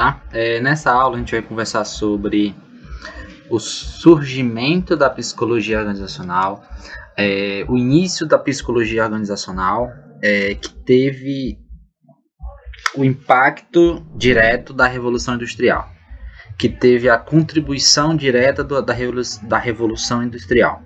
Tá? É, nessa aula a gente vai conversar sobre o surgimento da psicologia organizacional, é, o início da psicologia organizacional, é, que teve o impacto direto da Revolução Industrial, que teve a contribuição direta do, da, Revolu da Revolução Industrial.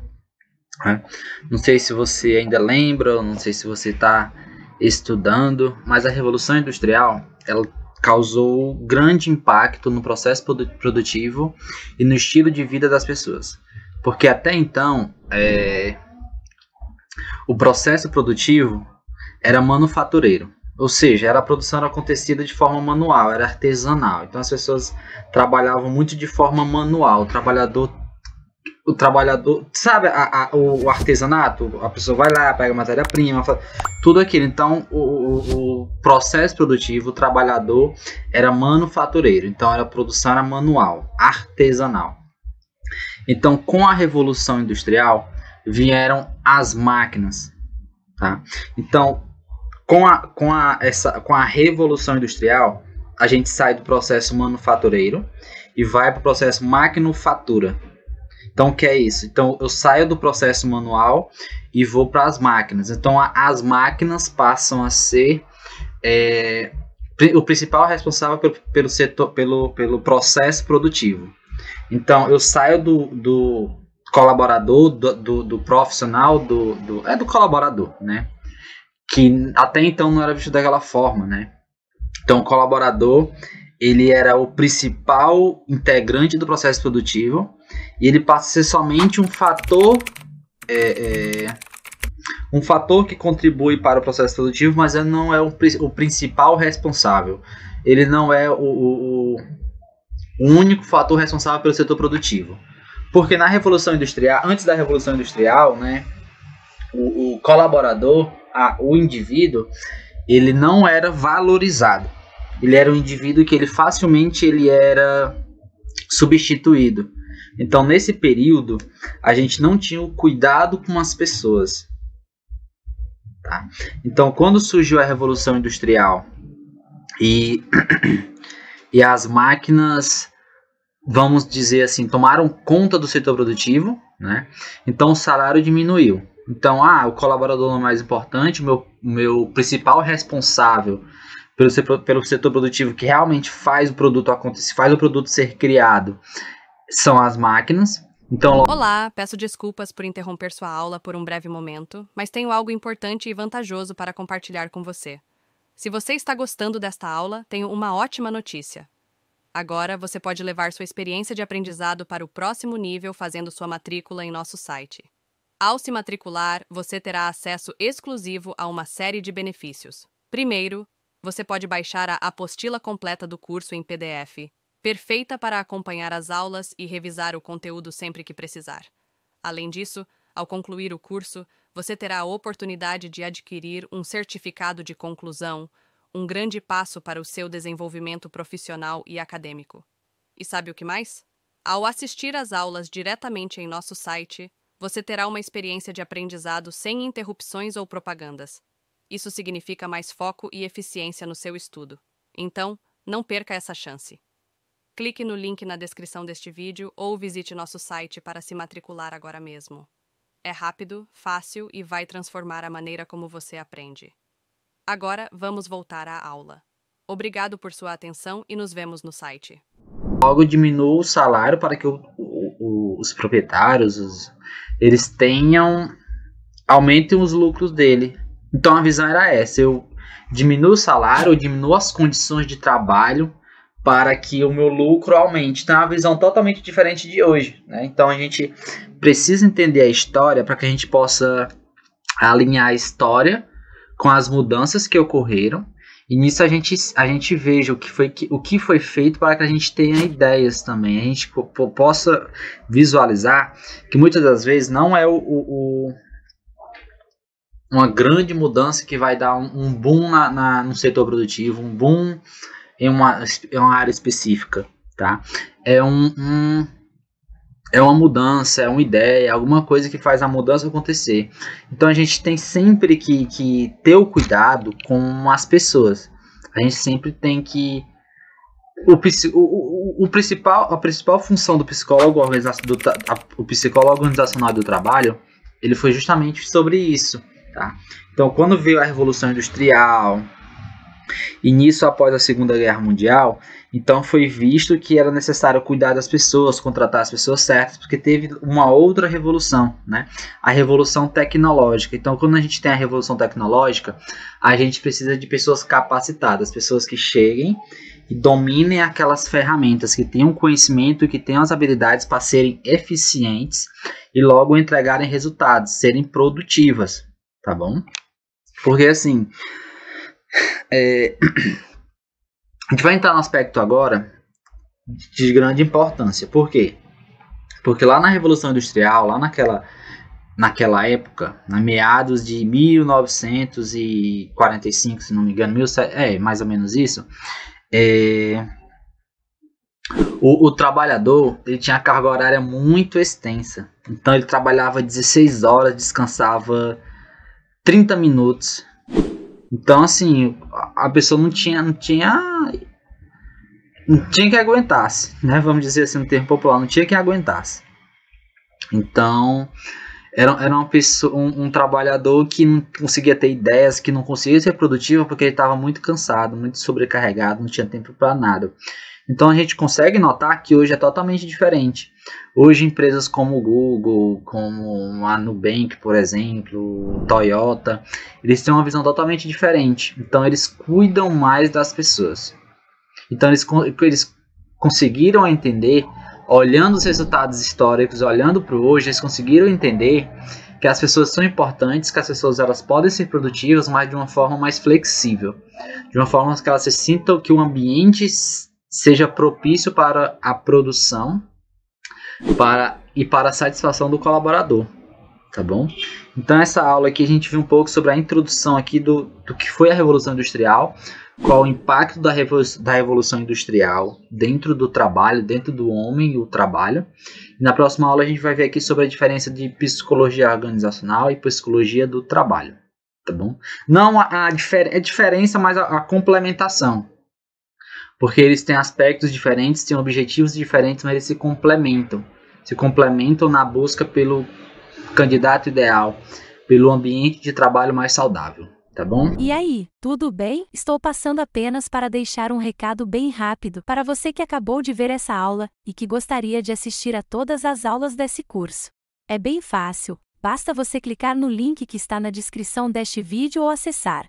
Né? Não sei se você ainda lembra, não sei se você está estudando, mas a Revolução Industrial ela causou grande impacto no processo produtivo e no estilo de vida das pessoas. Porque até então, é, o processo produtivo era manufatureiro, ou seja, era a produção era acontecida de forma manual, era artesanal. Então as pessoas trabalhavam muito de forma manual, o trabalhador o trabalhador, sabe, a, a, o, artesanato, a pessoa vai lá, pega matéria-prima, tudo aquilo. Então, o, o, processo produtivo, o trabalhador era manufatureiro, então era produção era manual, artesanal. Então, com a revolução industrial vieram as máquinas, tá? Então, com a, com a, essa, com a revolução industrial, a gente sai do processo manufatureiro e vai para o processo maquinofatura então, que é isso? Então, eu saio do processo manual e vou para as máquinas. Então, a, as máquinas passam a ser é, o principal responsável pelo, pelo, setor, pelo, pelo processo produtivo. Então, eu saio do, do colaborador, do, do, do profissional, do, do, é do colaborador, né? Que até então não era visto daquela forma, né? Então, o colaborador ele era o principal integrante do processo produtivo e ele passa a ser somente um fator é, é, um fator que contribui para o processo produtivo, mas ele não é o, o principal responsável. Ele não é o, o, o único fator responsável pelo setor produtivo. Porque na Revolução Industrial, antes da Revolução Industrial, né, o, o colaborador, a, o indivíduo, ele não era valorizado ele era um indivíduo que ele facilmente ele era substituído. Então, nesse período, a gente não tinha o cuidado com as pessoas. Tá? Então, quando surgiu a Revolução Industrial e, e as máquinas, vamos dizer assim, tomaram conta do setor produtivo, né? então o salário diminuiu. Então, ah, o colaborador é mais importante, o meu, meu principal responsável pelo, setor, pelo setor produtivo que realmente faz o produto acontecer, faz o produto ser criado, são as máquinas. Então... Olá, peço desculpas por interromper sua aula por um breve momento, mas tenho algo importante e vantajoso para compartilhar com você. Se você está gostando desta aula, tenho uma ótima notícia. Agora você pode levar sua experiência de aprendizado para o próximo nível fazendo sua matrícula em nosso site. Ao se matricular, você terá acesso exclusivo a uma série de benefícios. Primeiro, você pode baixar a apostila completa do curso em PDF, perfeita para acompanhar as aulas e revisar o conteúdo sempre que precisar. Além disso, ao concluir o curso, você terá a oportunidade de adquirir um certificado de conclusão, um grande passo para o seu desenvolvimento profissional e acadêmico. E sabe o que mais? Ao assistir às aulas diretamente em nosso site, você terá uma experiência de aprendizado sem interrupções ou propagandas. Isso significa mais foco e eficiência no seu estudo. Então, não perca essa chance. Clique no link na descrição deste vídeo ou visite nosso site para se matricular agora mesmo. É rápido, fácil e vai transformar a maneira como você aprende. Agora, vamos voltar à aula. Obrigado por sua atenção e nos vemos no site. Logo diminuiu o salário para que o, o, os proprietários os, eles tenham aumentem os lucros dele então a visão era essa: eu diminuo o salário, eu diminuo as condições de trabalho para que o meu lucro aumente. Então é uma visão totalmente diferente de hoje. Né? Então a gente precisa entender a história para que a gente possa alinhar a história com as mudanças que ocorreram. E nisso a gente, a gente veja o que, foi, o que foi feito para que a gente tenha ideias também. A gente possa visualizar que muitas das vezes não é o, o, uma grande mudança que vai dar um, um boom na, na, no setor produtivo, um boom em uma, em uma área específica, tá? É um, um é uma mudança, é uma ideia, é alguma coisa que faz a mudança acontecer. Então a gente tem sempre que, que ter o cuidado com as pessoas. A gente sempre tem que. O, o, o, o principal, a principal função do psicólogo, do, a, o psicólogo organizacional do trabalho, ele foi justamente sobre isso. Tá? Então, quando veio a Revolução Industrial, e nisso após a Segunda Guerra Mundial, então foi visto que era necessário cuidar das pessoas, contratar as pessoas certas, porque teve uma outra revolução, né? A revolução tecnológica. Então, quando a gente tem a revolução tecnológica, a gente precisa de pessoas capacitadas, pessoas que cheguem e dominem aquelas ferramentas, que tenham conhecimento, que tenham as habilidades para serem eficientes e logo entregarem resultados, serem produtivas, tá bom? Porque assim, é, a gente vai entrar num aspecto agora de grande importância. Por quê? Porque lá na Revolução Industrial, lá naquela, naquela época, na meados de 1945, se não me engano, mil é mais ou menos isso, é, o, o, trabalhador ele tinha carga horária muito extensa. Então ele trabalhava 16 horas, descansava 30 minutos. Então, assim, a pessoa não tinha, não tinha, não tinha que aguentasse, né? Vamos dizer assim, no termo popular, não tinha que aguentasse. Então, era, era uma pessoa, um, um trabalhador que não conseguia ter ideias, que não conseguia ser produtivo porque ele estava muito cansado, muito sobrecarregado, não tinha tempo para nada. Então a gente consegue notar que hoje é totalmente diferente. Hoje empresas como o Google, como a Nubank, por exemplo, Toyota, eles têm uma visão totalmente diferente. Então eles cuidam mais das pessoas. Então eles, eles conseguiram entender, olhando os resultados históricos, olhando para hoje, eles conseguiram entender que as pessoas são importantes, que as pessoas elas podem ser produtivas, mas de uma forma mais flexível, de uma forma que elas se sintam que o ambiente seja propício para a produção para, e para a satisfação do colaborador, tá bom? Então essa aula aqui a gente viu um pouco sobre a introdução aqui do, do que foi a Revolução Industrial, qual o impacto da, Revo da Revolução Industrial dentro do trabalho, dentro do homem e o trabalho. E na próxima aula a gente vai ver aqui sobre a diferença de psicologia organizacional e psicologia do trabalho, tá bom? Não a, a, difer a é diferença, mas a, a complementação, porque eles têm aspectos diferentes, têm objetivos diferentes, mas eles se complementam. Se complementam na busca pelo candidato ideal, pelo ambiente de trabalho mais saudável. Tá bom? E aí, tudo bem? Estou passando apenas para deixar um recado bem rápido para você que acabou de ver essa aula e que gostaria de assistir a todas as aulas desse curso. É bem fácil, basta você clicar no link que está na descrição deste vídeo ou acessar